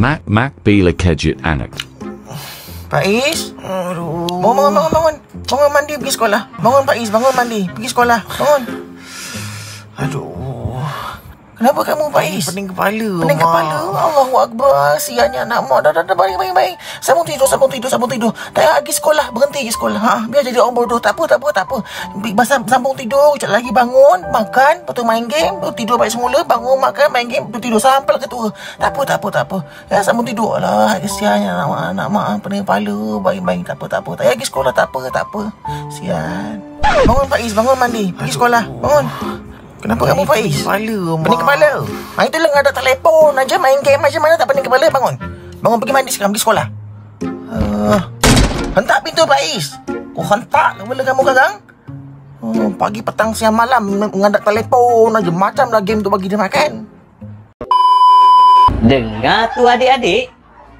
Mac Mac Bila Kejit Anak. Pakis, Aduh. Bangun, bangun, bangun, bangun. Bangun mandi, pergi sekolah. Bangun, Pakis, Bangun mandi, pergi sekolah. Bangun. Aduh. Kenapa kamu Faiz? Pening kepala Pening mak. kepala Allahu Akbar Sianya anak mak Dah dah dah baik baik baik Sambung tidur Sambung tidur Sambung tidur Tak payah pergi sekolah Berhenti pergi sekolah ha? Biar jadi orang bodoh Tak apa tak apa tak apa Basam, Sambung tidur Sekejap lagi bangun Makan Lepas main game Lepas tidur balik semula Bangun makan main game Lepas tidur sampel lah ketua Tak apa tak apa tak apa Ya sambung tidur lah Sianya anak mak Anak mak Pening kepala Baik baik tak apa tak apa Tak payah pergi sekolah Tak apa tak apa Sian Bangun Faiz Bangun mandi Pergi sekolah Bangun Kenapa kamu Faiz? Kepala mak. Pening kepala. Hai tu lah ada telefon aja main game macam mana tak pening kepala bangun. Bangun pergi mandi sekarang pergi sekolah. Uh, hentak pintu Faiz. Kau hentak Boleh kamu sekarang. Hmm, oh, pagi petang siang malam mengandak telefon aja macam lah game tu bagi dia makan. Dengar tu adik-adik.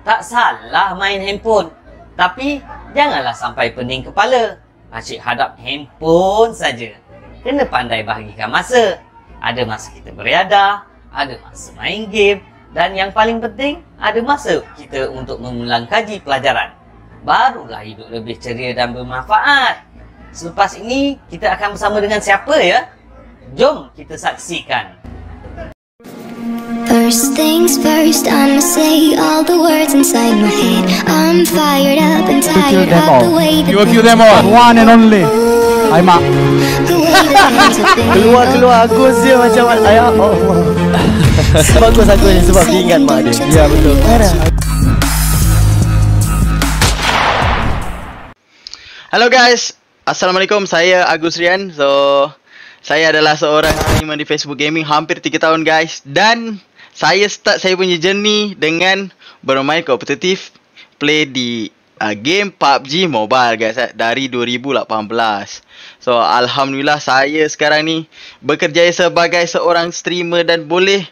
Tak salah main handphone. Tapi janganlah sampai pening kepala. Asyik hadap handphone saja kena pandai bahagikan masa. Ada masa kita beriadah, ada masa main game dan yang paling penting, ada masa kita untuk mengulang kaji pelajaran. Barulah hidup lebih ceria dan bermanfaat. Selepas ini, kita akan bersama dengan siapa ya? Jom kita saksikan. First things first, I'ma say all the words inside my head. I'm fired up and tired of the way that you kill them all. One and only. Hai mak Keluar keluar Agus dia macam Ayah ya Allah oh, oh. Bagus aku ni Sebab dia ingat mak dia Ya betul Marah. Hello guys Assalamualaikum Saya Agus Rian So Saya adalah seorang Animan di Facebook Gaming Hampir 3 tahun guys Dan Saya start saya punya journey Dengan Bermain kompetitif Play di uh, game PUBG Mobile guys eh, dari 2018. So alhamdulillah saya sekarang ni bekerja sebagai seorang streamer dan boleh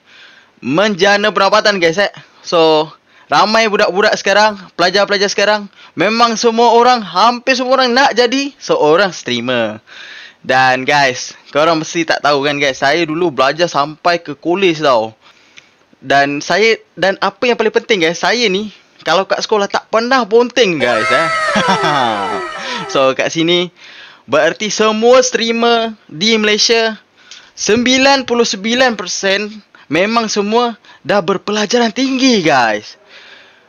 menjana pendapatan guys eh. So ramai budak-budak sekarang, pelajar-pelajar sekarang memang semua orang hampir semua orang nak jadi seorang streamer. Dan guys, korang mesti tak tahu kan guys, saya dulu belajar sampai ke kolej tau. Dan saya dan apa yang paling penting guys, saya ni kalau kat sekolah tak pernah bonting guys eh. so kat sini berarti semua streamer di Malaysia 99% memang semua dah berpelajaran tinggi guys.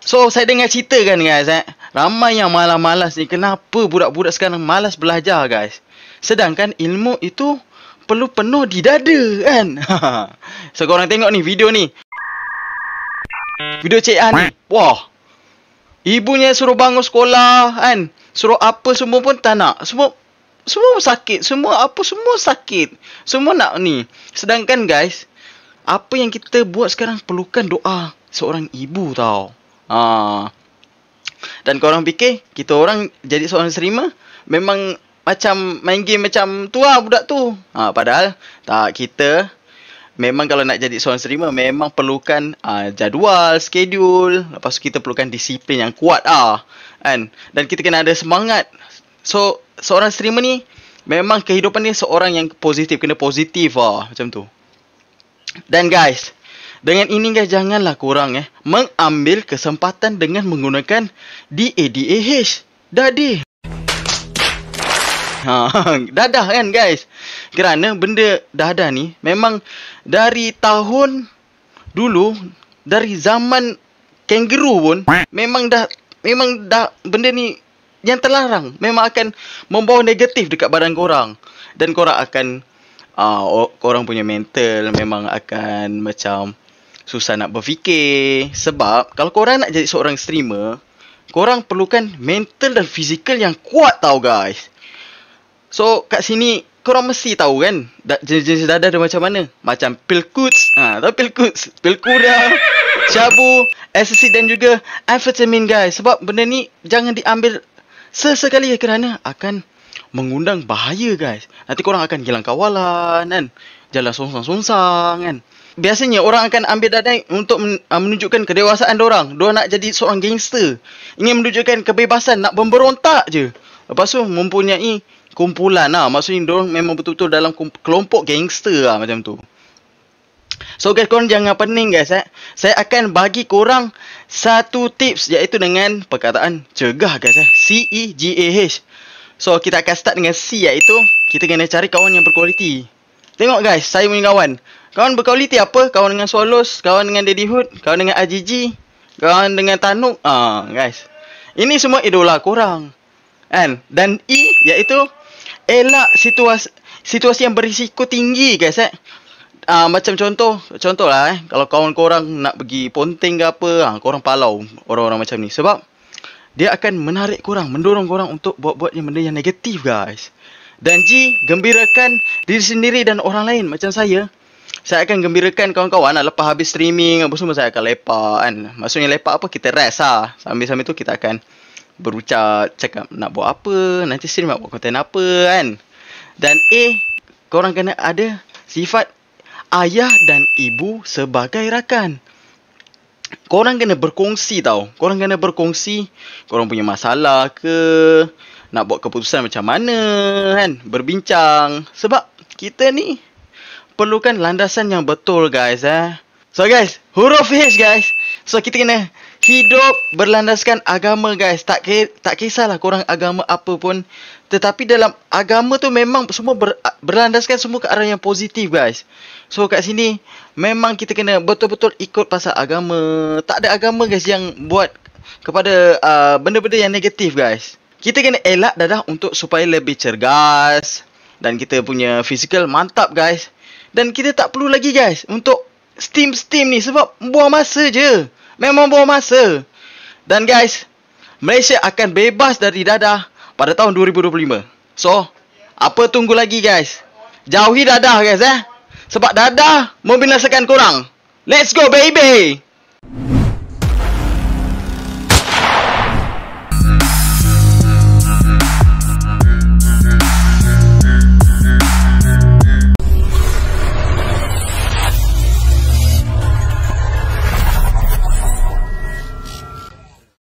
So saya dengar cerita kan guys eh. Ramai yang malas-malas ni kenapa budak-budak sekarang malas belajar guys. Sedangkan ilmu itu perlu penuh di dada kan. so korang tengok ni video ni. Video Cik ani, Wah. Ibunya suruh bangun sekolah kan. Suruh apa semua pun tak nak. Semua semua sakit. Semua apa semua sakit. Semua nak ni. Sedangkan guys, apa yang kita buat sekarang perlukan doa seorang ibu tau. Ha. Dan korang fikir kita orang jadi seorang serima memang macam main game macam tua budak tu. Ha, padahal tak kita memang kalau nak jadi seorang streamer memang perlukan uh, jadual, schedule, lepas tu kita perlukan disiplin yang kuat ah. Kan? Dan kita kena ada semangat. So seorang streamer ni memang kehidupan ni seorang yang positif, kena positif ah macam tu. Dan guys, dengan ini guys janganlah kurang eh mengambil kesempatan dengan menggunakan DADAH. Dadi. Ha, dadah kan guys. Kerana benda dadah ni memang dari tahun dulu dari zaman kangaroo pun memang dah memang dah benda ni yang terlarang memang akan membawa negatif dekat badan korang dan korang akan uh, korang punya mental memang akan macam susah nak berfikir sebab kalau korang nak jadi seorang streamer korang perlukan mental dan fizikal yang kuat tau guys so kat sini korang mesti tahu kan jenis-jenis dadah dia macam mana. Macam Pilkuts. Ha, tahu Pilkuts? Pilkura. Cabu. SSC dan juga amphetamine guys. Sebab benda ni jangan diambil sesekali kerana akan mengundang bahaya guys. Nanti korang akan hilang kawalan kan. Jalan songsang-songsang kan. Biasanya orang akan ambil dadah untuk ah, menunjukkan kedewasaan orang. Dia nak jadi seorang gangster. Ingin menunjukkan kebebasan, nak memberontak je. Lepas tu mempunyai kumpulan lah. Maksudnya dia memang betul-betul dalam kelompok gangster lah macam tu. So guys korang jangan pening guys eh. Saya akan bagi korang satu tips iaitu dengan perkataan cegah guys eh. C-E-G-A-H. So kita akan start dengan C iaitu kita kena cari kawan yang berkualiti. Tengok guys saya punya kawan. Kawan berkualiti apa? Kawan dengan Solos, kawan dengan Daddy Hood, kawan dengan AJG, kawan dengan Tanuk. Ah, guys. Ini semua idola korang. And, dan E iaitu elak situasi situasi yang berisiko tinggi guys eh. Uh, macam contoh, contohlah eh kalau kawan korang nak pergi ponting, ke apa, ha, korang palau orang-orang macam ni sebab dia akan menarik korang, mendorong korang untuk buat-buat yang benda yang negatif guys. Dan G, gembirakan diri sendiri dan orang lain macam saya. Saya akan gembirakan kawan-kawan lah lepas habis streaming apa semua saya akan lepak kan. Maksudnya lepak apa kita rest lah. Sambil-sambil tu kita akan berucap cakap nak buat apa nanti Sri nak buat konten apa kan dan A orang kena ada sifat ayah dan ibu sebagai rakan Kau orang kena berkongsi tau orang kena berkongsi Kau orang punya masalah ke nak buat keputusan macam mana kan berbincang sebab kita ni perlukan landasan yang betul guys eh so guys huruf H guys so kita kena hidup berlandaskan agama guys tak tak kisahlah korang agama apa pun tetapi dalam agama tu memang semua ber, berlandaskan semua ke arah yang positif guys so kat sini memang kita kena betul-betul ikut pasal agama tak ada agama guys yang buat kepada uh, benda-benda uh, yang negatif guys kita kena elak dadah untuk supaya lebih cergas dan kita punya fizikal mantap guys dan kita tak perlu lagi guys untuk steam steam ni sebab buang masa je memang buang masa. Dan guys, Malaysia akan bebas dari dadah pada tahun 2025. So, apa tunggu lagi guys? Jauhi dadah guys eh. Sebab dadah membinasakan korang. Let's go baby!